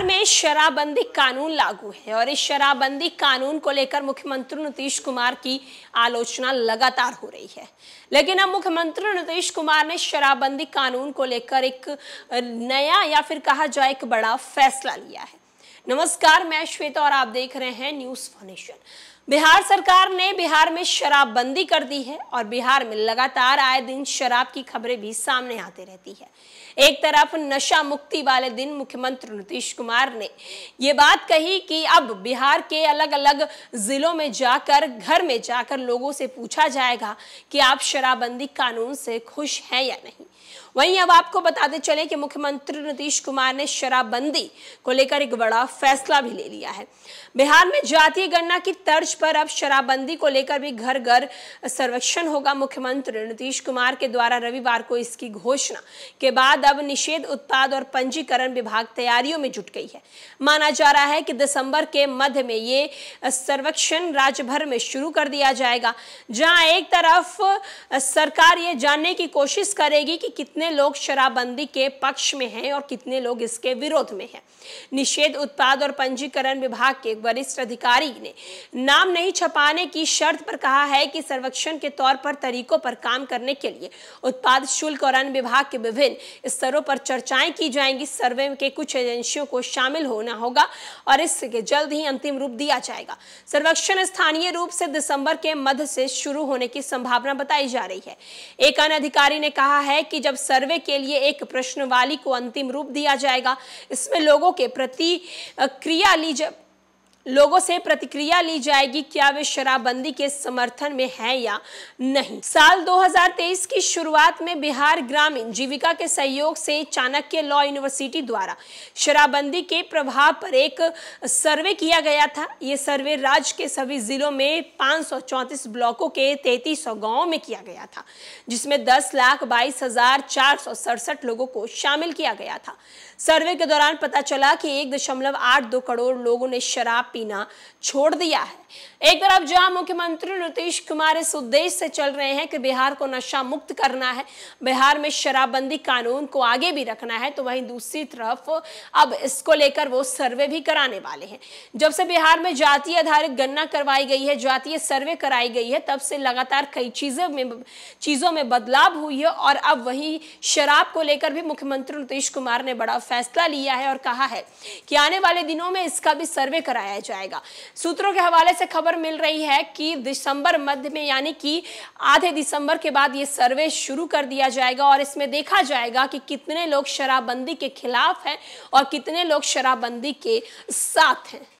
बिहार में शराबबंदी कानून लागू है और इस शराबबंदी कानून को लेकर मुख्यमंत्री नीतीश कुमार की आलोचना लगातार हो रही है लेकिन अब मुख्यमंत्री नीतीश कुमार ने शराबबंदी कानून को लेकर एक नया या फिर कहा जाए एक बड़ा फैसला लिया है नमस्कार मैं श्वेता और आप देख रहे हैं न्यूज फाउंडेशन बिहार सरकार ने बिहार में शराबबंदी कर दी है और बिहार में लगातार आए दिन शराब की खबरें भी सामने आती रहती है एक तरफ नशा मुक्ति वाले दिन मुख्यमंत्री नीतीश कुमार ने ये बात कही कि अब बिहार के अलग अलग जिलों में जाकर घर में जाकर लोगों से पूछा जाएगा कि आप शराबबंदी कानून से खुश हैं या नहीं वहीं अब आपको बताते चले कि मुख्यमंत्री नीतीश कुमार ने शराबबंदी को लेकर एक बड़ा फैसला भी ले लिया है बिहार में जातीय गणना की तर्ज पर अब शराबबंदी को लेकर भी घर घर सर्वेक्षण होगा मुख्यमंत्री नीतीश कुमार के द्वारा रविवार को इसकी घोषणा के बाद अब निषेध उत्पाद और पंजीकरण विभाग तैयारियों में जुट गई है माना जा रहा है कि दिसंबर के मध्य में ये सर्वेक्षण राज्य भर में शुरू कर दिया जाएगा जहां एक तरफ सरकार ये जानने की कोशिश करेगी कि कितने लोग शराबबंदी के पक्ष में हैं और कितने लोग इसके विरोध में हैं निषेध उत्पाद उत्पाद और पंजीकरण विभाग के वरिष्ठ अधिकारी ने नाम नहीं छपाने की शर्त पर कहा है कि सर्वेक्षण के तौर पर तरीकों पर काम करने के लिए उत्पाद शुल्क और अन्य विभाग के विभिन्न स्तरों पर चर्चाएं की जाएंगी सर्वे के कुछ एजेंसियों को शामिल होना होगा और इसके जल्द ही अंतिम रूप दिया जाएगा सर्वेक्षण स्थानीय रूप से दिसंबर के मध्य से शुरू होने की संभावना बताई जा रही है एक अन्य अधिकारी ने कहा है कि जब सर्वे के लिए एक प्रश्नवाली को अंतिम रूप दिया जाएगा इसमें लोगों के प्रति क्रिया ली जब लोगों से प्रतिक्रिया ली जाएगी क्या वे शराबबंदी के समर्थन में हैं या नहीं साल 2023 की शुरुआत में बिहार ग्रामीण जीविका के सहयोग से चाणक्य लॉ यूनिवर्सिटी द्वारा शराबबंदी के प्रभाव पर एक सर्वे किया गया था ये सर्वे राज्य के सभी जिलों में पाँच ब्लॉकों के तैतीस गांवों में किया गया था जिसमें दस लाख बाईस हजार चार सौ सड़सठ लोगों को शामिल किया गया था सर्वे के दौरान पता चला कि एक दशमलव आठ दो करोड़ लोगों ने शराब पीना छोड़ दिया है एक तरफ जहां मुख्यमंत्री नीतीश कुमार इस उद्देश्य से चल रहे हैं कि बिहार को नशा मुक्त करना है बिहार में शराबबंदी कानून को आगे भी रखना है तो वहीं दूसरी तरफ अब इसको लेकर वो सर्वे भी कराने वाले हैं जब से बिहार में जातीय आधारित गणना करवाई गई है जातीय सर्वे कराई गई है तब से लगातार कई चीजों में चीजों में बदलाव हुई है और अब वही शराब को लेकर भी मुख्यमंत्री नीतीश कुमार ने बड़ा फैसला लिया है और कहा है कि आने वाले दिनों में इसका भी सर्वे कराया जाएगा सूत्रों के हवाले से खबर मिल रही है कि दिसंबर मध्य में यानी कि आधे दिसंबर के बाद ये सर्वे शुरू कर दिया जाएगा और इसमें देखा जाएगा कि कितने लोग शराबबंदी के खिलाफ हैं और कितने लोग शराबबंदी के साथ हैं